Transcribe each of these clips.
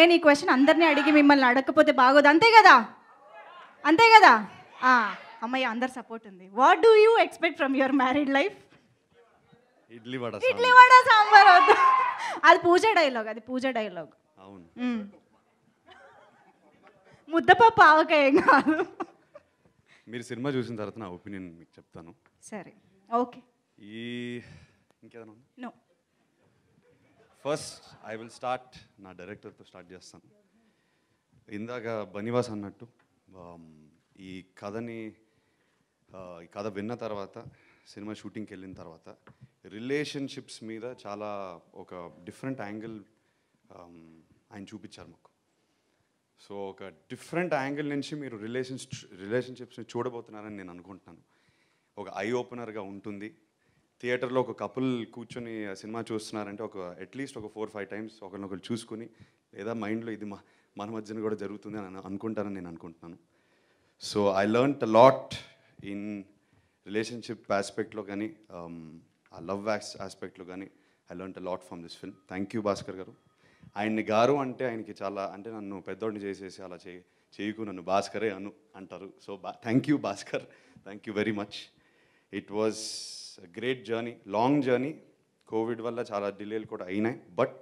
నేను ఈ క్వశ్చన్ అందరినీ అడిగి మిమ్మల్ని అడగకపోతే బాగోదు అంతే కదా అంతే కదా అమ్మాయి అందరు సపోర్ట్ ఉంది what do you expect from your married life idli vada sambar అది పూజ డైలాగ్ అది పూజ డైలాగ్ అవును ముద్దపప్పు ఆవకాయం కాదు మీరు సినిమా చూసిన తర్వాత నా ఒపీనియన్ మీకు చెప్తాను సరే ఓకే ఈ ఇంకేదన్నా ఫస్ట్ ఐ విల్ స్టార్ట్ నా డైరెక్టర్తో స్టార్ట్ చేస్తాను ఇందాక బనివాస్ అన్నట్టు um, ఈ కథని ఈ కథ విన్న తర్వాత సినిమా షూటింగ్కి వెళ్ళిన తర్వాత రిలేషన్షిప్స్ మీద చాలా ఒక డిఫరెంట్ యాంగిల్ um, ఆయన చూపించారు మాకు సో ఒక డిఫరెంట్ యాంగిల్ నుంచి మీరు రిలేషన్స్ రిలేషన్షిప్స్ని చూడబోతున్నారని నేను అనుకుంటున్నాను ఒక ఐ ఓపెనర్గా ఉంటుంది థియేటర్లో ఒక కపుల్ కూర్చొని సినిమా చూస్తున్నారంటే ఒక అట్లీస్ట్ ఒక ఫోర్ ఫైవ్ టైమ్స్ ఒకరినొకరు చూసుకుని లేదా మైండ్లో ఇది మన మధ్యన కూడా జరుగుతుంది అని అనుకుంటానని నేను అనుకుంటున్నాను so I a lot in relationship ఆస్పెక్ట్లో కానీ um, ఆ లవ్ యాక్స్ ఆస్పెక్ట్లో కానీ I a lot from this film thank you Bhaskar గారు ఆయన్ని గారు అంటే ఆయనకి చాలా అంటే నన్ను పెద్దోడిని చేసేసి అలా చేయి చేయకు నన్ను భాస్కరే అను అంటారు సో బా thank you Bhaskar thank you very much it was great journey long journey Covid వల్ల చాలా డిలేలు కూడా అయినాయి but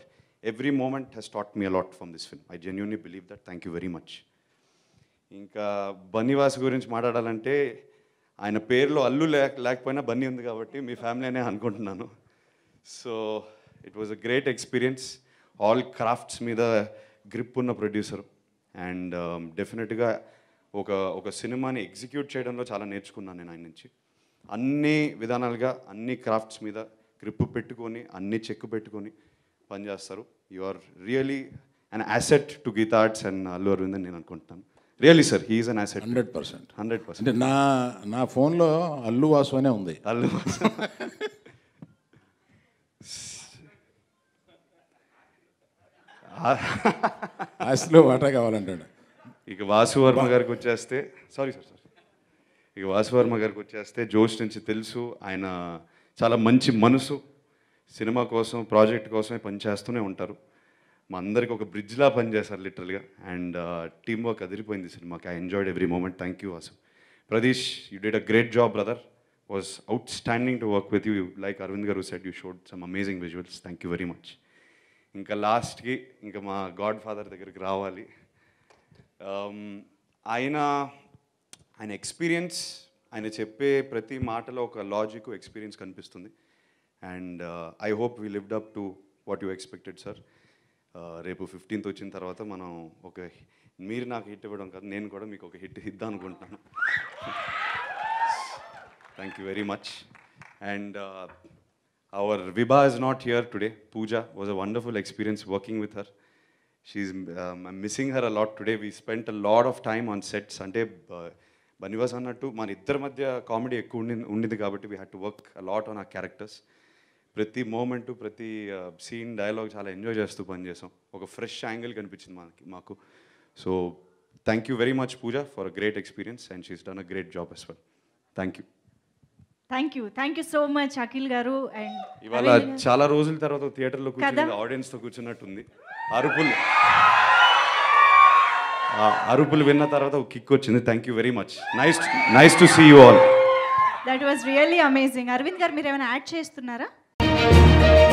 every moment Hess taught me a lot from this film I genuinely believe that thank you very much ఇంకా బన్నీవాస్ గురించి మాట్లాడాలంటే ఆయన పేరులో అల్లు లేక లేకపోయినా బన్నీ ఉంది కాబట్టి మీ ఫ్యామిలీ అనే అనుకుంటున్నాను so it was a great experience all crafts మీద గ్రిప్ ఉన్న ప్రొడ్యూసర్ అండ్ డెఫినెట్గా ఒక ఒక సినిమాని ఎగ్జిక్యూట్ చేయడంలో చాలా నేర్చుకున్నాను నేను ఆయన నుంచి అన్ని విధానాలుగా అన్ని క్రాఫ్ట్స్ మీద గ్రిప్పు పెట్టుకొని అన్ని చెక్ పెట్టుకొని పనిచేస్తారు you are really an asset to Geetha Arts and Allu Aravind అని నేను అనుకుంటున్నాను really sir he's an asset hundred percent hundred percent నా నా ఫోన్లో అల్లు వాసు అనే ఉంది అల్లు వాసు అసలు వాటా కావాలంటాడు ఇక వాసు వర్మ గారికి వచ్చేస్తే సారీ సార్ సార్ ఇక వాసువర్మ గారికి వచ్చేస్తే జోష్ నుంచి తెలుసు ఆయన చాలా మంచి మనసు సినిమా కోసం ప్రాజెక్ట్ కోసమే పనిచేస్తూనే ఉంటారు మా అందరికి ఒక బ్రిడ్జ్లా పనిచేశారు లిటరల్గా అండ్ టీమ్ వర్క్ అదిరిపోయింది సినిమాకి I enjoyed every moment thank you Vasu Pradeesh you did a great job brother was outstanding to work with you like Aravind garu set you showed some amazing visuals thank you very much ఇంకా లాస్ట్కి ఇంకా మా God father దగ్గరికి రావాలి um, ఆయన ఆయన experience ఆయన చెప్పే ప్రతి మాటలో ఒక లాజిక్ ఎక్స్పీరియన్స్ కనిపిస్తుంది and I hope we lived up to what you expected sir రేపు ఫిఫ్టీన్త్ వచ్చిన తర్వాత మనం ఒక మీరు నాకు హిట్ ఇవ్వడం కాదు నేను కూడా మీకు ఒక హిట్ ఇద్దాం అనుకుంటున్నాను thank you very much and our Vibha is not here today Pooja was a wonderful experience working with her she missing her a lot today we spent a lot of time on sets అంటే uh, బనివాస్ అన్నట్టు మన ఇద్దరి మధ్య comedy ఎక్కువ ఉండి ఉండింది కాబట్టి we had to work lot on ఆ క్యారెక్టర్స్ ప్రతి మూమెంటు ప్రతి సీన్ uh, డైలాగ్ చాలా ఎంజాయ్ చేస్తూ పనిచేసాం ఒక ఫ్రెష్ యాంగిల్ కనిపించింది మనకి మాకు so thank you very much Pooja for a great experience and she's done a great job as well thank you thank you thank you so much Akhil garu and ఇవాళ చాలా రోజుల తర్వాత థియేటర్లో కూర్చుని ఆడియన్స్ తో కూర్చున్నట్టుంది అరుపులు అరుపులు విన్న తర్వాత ఒక కిక్ వచ్చింది thank you very much nice nice to see you all that was really amazing Aravind garu మీరు ఏమైనా యాడ్ చేస్తున్నారా